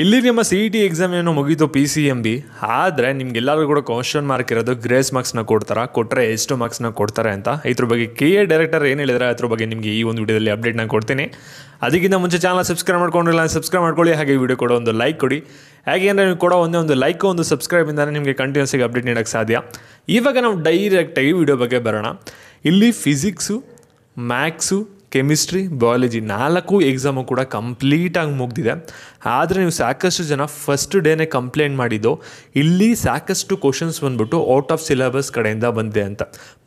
ಇಲ್ಲಿ ನಿಮ್ಮ C E T exam ಏನೋ ಮುಗೀತು ಪಿ ಸಿ ಎಮ್ ಬಿ ಆದರೆ ನಿಮ್ಗೆಲ್ಲರೂ ಕೂಡ ಕ್ವಶನ್ ಮಾರ್ಕ್ ಇರೋದು ಗ್ರೇಸ್ ಮಾರ್ಕ್ಸ್ನ ಕೊಡ್ತಾರಾ ಕೊಟ್ಟರೆ ಎಷ್ಟು ಮಾರ್ಕ್ಸ್ನ ಕೊಡ್ತಾರೆ ಅಂತ ಇದ್ರ ಬಗ್ಗೆ ಕೆ ಎ ಡೈರೆಕ್ಟರ್ ಏನು ಹೇಳಿದ್ರೆ ಅದ್ರ ಬಗ್ಗೆ ನಿಮಗೆ ಈ ಒಂದು ವಿಡಿಯೋದಲ್ಲಿ ಅಪ್ಡೇಟ್ನ ಕೊಡ್ತೀನಿ ಅದಕ್ಕಿಂತ ಮುಂಚೆ ಚಾನಲ್ ಸಬ್ಸ್ಕ್ರೈಬ್ ಮಾಡ್ಕೊಂಡಿಲ್ಲ ಸಬ್ಸ್ಕ್ರೈಬ್ ಮಾಡ್ಕೊಳ್ಳಿ ಹಾಗೆ ವಿಡಿಯೋ ಕೂಡ ಒಂದು ಲೈಕ್ ಕೊಡಿ ಹೇಗೆ ಅಂದರೆ ನೀವು ಕೊಡೋ ಒಂದೇ ಒಂದು ಲೈಕ್ ಒಂದು ಸಬ್ಸ್ಕ್ರೈಬ್ ಸಬ್ಸ್ಕ್ರೈಬಿಂದಲೇ ನಿಮಗೆ ಕಂಟಿನ್ಯೂಸ್ ಆಗಿ ಅಪ್ಡೇಟ್ ನೀಡೋಕ್ಕೆ ಸಾಧ್ಯ ಇವಾಗ ನಾವು ಡೈರೆಕ್ಟಾಗಿ ವಿಡಿಯೋ ಬಗ್ಗೆ ಬರೋಣ ಇಲ್ಲಿ ಫಿಸಿಕ್ಸು ಮ್ಯಾಥ್ಸು ಕೆಮಿಸ್ಟ್ರಿ ಬಯಾಲಜಿ ನಾಲ್ಕು ಎಕ್ಸಾಮು ಕೂಡ ಕಂಪ್ಲೀಟಾಗಿ ಮುಗ್ದಿದೆ ಆದರೆ ನೀವು ಸಾಕಷ್ಟು ಜನ ಫಸ್ಟ್ ಡೇನೇ ಕಂಪ್ಲೇಂಟ್ ಮಾಡಿದ್ದು ಇಲ್ಲಿ ಸಾಕಷ್ಟು ಕ್ವಶನ್ಸ್ ಬಂದ್ಬಿಟ್ಟು ಔಟ್ ಆಫ್ ಸಿಲೆಬಸ್ ಕಡೆಯಿಂದ ಬಂದಿದೆ ಅಂತ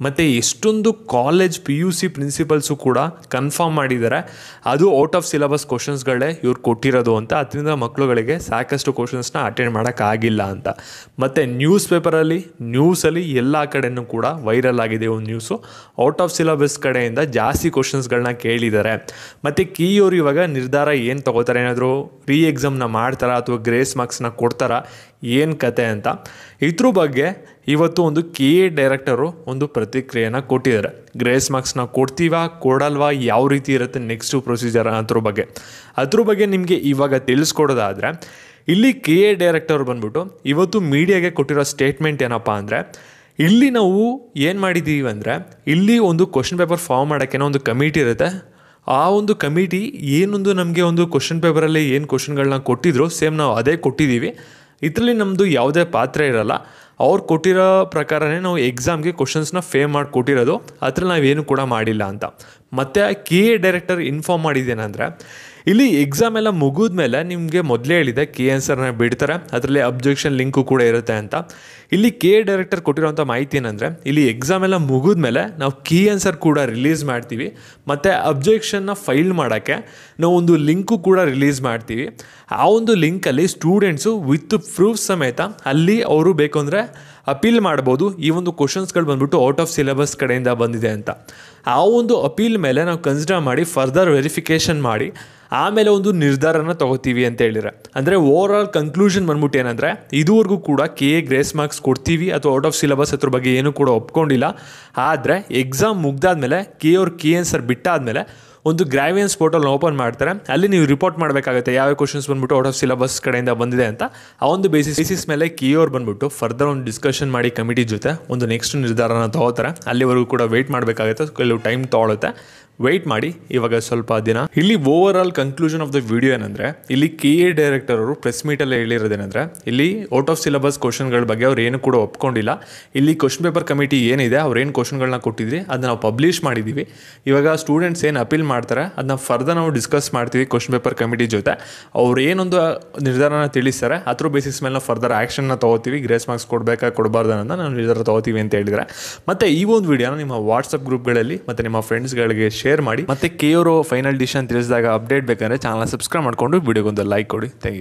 ಮತ್ತು ಎಷ್ಟೊಂದು college P U C principals ಕೂಡ ಕನ್ಫರ್ಮ್ ಮಾಡಿದ್ದಾರೆ ಅದು ಔಟ್ ಆಫ್ ಸಿಲೆಬಸ್ ಕ್ವಶನ್ಸ್ಗಳೇ ಇವ್ರು ಕೊಟ್ಟಿರೋದು ಅಂತ ಅದರಿಂದ ಮಕ್ಕಳುಗಳಿಗೆ ಸಾಕಷ್ಟು ಕ್ವಶನ್ಸ್ನ ಅಟೆಂಡ್ ಮಾಡೋಕ್ಕಾಗಿಲ್ಲ ಅಂತ ಮತ್ತು ನ್ಯೂಸ್ ಪೇಪರಲ್ಲಿ ನ್ಯೂಸಲ್ಲಿ ಎಲ್ಲ ಕಡೆಯೂ ಕೂಡ ವೈರಲ್ ಆಗಿದೆ ಒಂದು ನ್ಯೂಸು ಔಟ್ ಆಫ್ ಸಿಲೆಬಸ್ ಕಡೆಯಿಂದ ಜಾಸ್ತಿ ಕ್ವಶನ್ಸ್ಗಳನ್ನ ಕೇಳಿದ್ದಾರೆ ಮತ್ತು ಕಿಯೋರು ಇವಾಗ ನಿರ್ಧಾರ ಏನು ತೊಗೋತಾರೆ ಏನಾದರೂ ರೀ ಎಕ್ಸಾಮ್ನ ಮಾಡ್ತಾರಾ ಅಥವಾ ಗ್ರೇಸ್ ಮಾರ್ಕ್ಸ್ನ ಕೊಡ್ತಾರಾ ಏನು ಕತೆ ಅಂತ ಇದ್ರ ಬಗ್ಗೆ ಇವತ್ತು ಒಂದು ಕೆ ಎ ಡೈರೆಕ್ಟರು ಒಂದು ಪ್ರತಿಕ್ರಿಯೆನ ಕೊಟ್ಟಿದ್ದಾರೆ ಗ್ರೇಸ್ ಮಾರ್ಕ್ಸ್ನ ಕೊಡ್ತೀವಾ ಕೊಡಲ್ವಾ ಯಾವ ರೀತಿ ಇರುತ್ತೆ ನೆಕ್ಸ್ಟು ಪ್ರೊಸೀಜರ್ ಅದ್ರ ಬಗ್ಗೆ ಅದ್ರ ಬಗ್ಗೆ ನಿಮಗೆ ಇವಾಗ ತಿಳಿಸ್ಕೊಡೋದಾದರೆ ಇಲ್ಲಿ ಕೆ ಎ ಡೈರೆಕ್ಟರ್ ಬಂದ್ಬಿಟ್ಟು ಇವತ್ತು ಮೀಡಿಯಾಗೆ ಕೊಟ್ಟಿರೋ ಸ್ಟೇಟ್ಮೆಂಟ್ ಏನಪ್ಪ ಅಂದರೆ ಇಲ್ಲಿ ನಾವು ಏನು ಮಾಡಿದ್ದೀವಿ ಅಂದರೆ ಇಲ್ಲಿ ಒಂದು ಕ್ವಶನ್ ಪೇಪರ್ ಫಾರ್ಮ್ ಮಾಡೋಕ್ಕೇನೋ ಒಂದು ಕಮಿಟಿ ಇರುತ್ತೆ ಆ ಒಂದು ಕಮಿಟಿ ಏನೊಂದು ನಮಗೆ ಒಂದು ಕ್ವಶನ್ ಪೇಪರಲ್ಲಿ ಏನು ಕ್ವಶನ್ಗಳನ್ನ ಕೊಟ್ಟಿದ್ರು ಸೇಮ್ ನಾವು ಅದೇ ಕೊಟ್ಟಿದ್ದೀವಿ ಇದರಲ್ಲಿ ನಮ್ಮದು ಯಾವುದೇ ಪಾತ್ರ ಇರಲ್ಲ ಅವ್ರು ಕೊಟ್ಟಿರೋ ಪ್ರಕಾರನೇ ನಾವು ಎಕ್ಸಾಮ್ಗೆ ಕ್ವಶನ್ಸ್ನ ಫೇಮ್ ಮಾಡಿ ಕೊಟ್ಟಿರೋದು ಅದ್ರಲ್ಲಿ ನಾವೇನು ಕೂಡ ಮಾಡಿಲ್ಲ ಅಂತ ಮತ್ತು ಕೆ ಎ ಡೈರೆಕ್ಟರ್ ಇನ್ಫಾರ್ಮ್ ಮಾಡಿದ್ದೇನೆಂದರೆ ಇಲ್ಲಿ ಎಕ್ಸಾಮ್ ಎಲ್ಲ ಮುಗಿದ ಮೇಲೆ ನಿಮಗೆ ಮೊದಲೇ ಹೇಳಿದೆ ಕೆ ಆನ್ಸರ್ನ ಬಿಡ್ತಾರೆ ಅದರಲ್ಲಿ ಅಬ್ಜೆಕ್ಷನ್ ಲಿಂಕು ಕೂಡ ಇರುತ್ತೆ ಅಂತ ಇಲ್ಲಿ ಕೆ ಡೈರೆಕ್ಟರ್ ಕೊಟ್ಟಿರೋಂಥ ಮಾಹಿತಿ ಏನಂದರೆ ಇಲ್ಲಿ ಎಕ್ಸಾಮ್ ಎಲ್ಲ ಮುಗಿದ ಮೇಲೆ ನಾವು ಕೀ ಆನ್ಸರ್ ಕೂಡ ರಿಲೀಸ್ ಮಾಡ್ತೀವಿ ಮತ್ತು ಅಬ್ಜೆಕ್ಷನ್ನ ಫೈಲ್ ಮಾಡೋಕ್ಕೆ ನಾವು ಒಂದು ಲಿಂಕು ಕೂಡ ರಿಲೀಸ್ ಮಾಡ್ತೀವಿ ಆ ಒಂದು ಲಿಂಕಲ್ಲಿ ಸ್ಟೂಡೆಂಟ್ಸು ವಿತ್ ಪ್ರೂಫ್ ಸಮೇತ ಅಲ್ಲಿ ಅವರು ಬೇಕು ಅಂದರೆ ಅಪೀಲ್ ಮಾಡ್ಬೋದು ಈ ಒಂದು ಕ್ವಶನ್ಸ್ಗಳು ಬಂದ್ಬಿಟ್ಟು ಔಟ್ ಆಫ್ ಸಿಲೆಬಸ್ ಕಡೆಯಿಂದ ಬಂದಿದೆ ಅಂತ ಆ ಒಂದು ಅಪೀಲ್ ಮೇಲೆ ನಾವು ಕನ್ಸಿಡರ್ ಮಾಡಿ ಫರ್ದರ್ ವೆರಿಫಿಕೇಷನ್ ಮಾಡಿ ಆಮೇಲೆ ಒಂದು ನಿರ್ಧಾರನ ತಗೋತೀವಿ ಅಂತ ಹೇಳಿದ್ರೆ ಅಂದರೆ ಓವರ್ ಆಲ್ ಕನ್ಕ್ಲೂಷನ್ ಬಂದ್ಬಿಟ್ಟು ಏನಂದರೆ ಇದುವರೆಗೂ ಕೂಡ ಕೆ ಎ ಗ್ರೇಸ್ ಮಾರ್ಕ್ಸ್ ಕೊಡ್ತೀವಿ ಅಥವಾ ಔಟ್ ಆಫ್ ಸಿಲೆಬಸ್ ಅದ್ರ ಬಗ್ಗೆ ಏನೂ ಕೂಡ ಒಪ್ಕೊಂಡಿಲ್ಲ ಆದರೆ ಎಕ್ಸಾಮ್ ಮೇಲೆ ಕೆ ಅವ್ರ ಕೆ ಎನ್ ಸರ್ ಬಿಟ್ಟಾದಮೇಲೆ ಒಂದು ಗ್ರಾವಿಯನ್ಸ್ ಪೋರ್ಟಲ್ ಓಪನ್ ಮಾಡ್ತಾರೆ ಅಲ್ಲಿ ನೀವು ರಿಪೋರ್ಟ್ ಮಾಡಬೇಕಾಗುತ್ತೆ ಯಾವ ಕ್ವಶನ್ಸ್ ಬಂದ್ಬಿಟ್ಟು ಔಟ್ ಆಫ್ ಸಿಲಬಸ್ ಕಡೆಯಿಂದ ಬಂದಿದೆ ಅಂತ ಆ ಒಂದು ಬೇಸಿಸ್ ಬೇಸಿಸ್ ಮೇಲೆ ಕಿಯೋರ್ ಬಂದ್ಬಿಟ್ಟು ಫರ್ದರ್ ಒಂದು ಡಿಸ್ಕಷನ್ ಮಾಡಿ ಕಮಿಟಿ ಜೊತೆ ಒಂದು ನೆಕ್ಸ್ಟ್ ನಿರ್ಧಾರನ ತಗೋತಾರೆ ಅಲ್ಲಿವರೆಗೂ ಕೂಡ ವೆಯ್ಟ್ ಮಾಡಬೇಕಾಗುತ್ತೆ ಕೆಲವು ಟೈಮ್ ತೊಗೊಳುತ್ತೆ ವೆಯ್ಟ್ ಮಾಡಿ ಇವಾಗ ಸ್ವಲ್ಪ ದಿನ ಇಲ್ಲಿ over all conclusion of the video ಏನಂದ್ರೆ ಇಲ್ಲಿ ಕೆ ಎ ಡೈರೆಕ್ಟರ್ ಅವರು ಪ್ರೆಸ್ ಮೀಟಲ್ಲಿ ಹೇಳಿರೋದೇನಂದ್ರೆ ಇಲ್ಲಿ ಔಟ್ ಆಫ್ ಸಿಲಬಸ್ ಕ್ವಶನ್ಗಳ ಬಗ್ಗೆ ಅವ್ರು ಏನು ಕೂಡ ಒಪ್ಕೊಂಡಿಲ್ಲ ಇಲ್ಲಿ ಕ್ವಶನ್ ಪೇಪರ್ ಕಮಿಟಿ ಏನಿದೆ ಅವ್ರು ಏನು ಕ್ವಶನ್ಗಳನ್ನ ಕೊಟ್ಟಿದ್ರಿ ಅದನ್ನ ನಾವು ಪಬ್ಲಿಷ್ ಮಾಡಿದೀವಿ ಇವಾಗ ಸ್ಟೂಡೆಂಟ್ಸ್ ಏನು ಅಪೀಲ್ ಮಾಡಿ ಮಾಡ್ತಾರೆ ಅದನ್ನ ಫರ್ದರ್ ನಾವು ಡಿಸ್ಕಸ್ ಮಾಡ್ತೀವಿ ಕ್ವಶನ್ ಪೇಪರ್ ಕಮಿಟಿ ಜೊತೆ ಅವ್ರು ಏನೊಂದು ನಿರ್ಧಾರನ ತಿಳಿಸ್ತಾರೆ ಅದ್ರ ಬೇಸಿಸ್ ಮೇಲೆ ನಾವು ಫರ್ದರ್ ಆ್ಯಕ್ಷನ್ನ ತೊಗೋತೀವಿ ಗ್ರೇಸ್ ಮಾರ್ಕ್ಸ್ ಕೊಡಬೇಕಾ ಕೊಡಬಾರ್ದು ಅನ್ನೋದನ್ನ ನಾನು ನಿರ್ಧಾರ ತೊಗೋತೀವಿ ಅಂತ ಹೇಳಿದ್ರೆ ಮತ್ತೆ ಈ ಒಂದು ವಿಡಿಯೋನ ನಿಮ್ಮ ವಾಟ್ಸಪ್ ಗ್ರೂಪ್ಗಳಲ್ಲಿ ಮತ್ತು ನಿಮ್ಮ ಫ್ರೆಂಡ್ಸ್ಗಳಿಗೆ ಶೇರ್ ಮಾಡಿ ಮತ್ತು ಕೆ ಫೈನಲ್ ಡಿಶನ್ ತಿಳಿಸಿದಾಗ ಅಪ್ಡೇಟ್ ಬೇಕಂದರೆ ಚಾನಲ್ ಸಬ್ಸ್ಕ್ರೈಬ್ ಮಾಡಿಕೊಂಡು ವಿಡಿಯೋಗೊಂದು ಲೈಕ್ ಕೊಡಿ ಥ್ಯಾಂಕ್ ಯು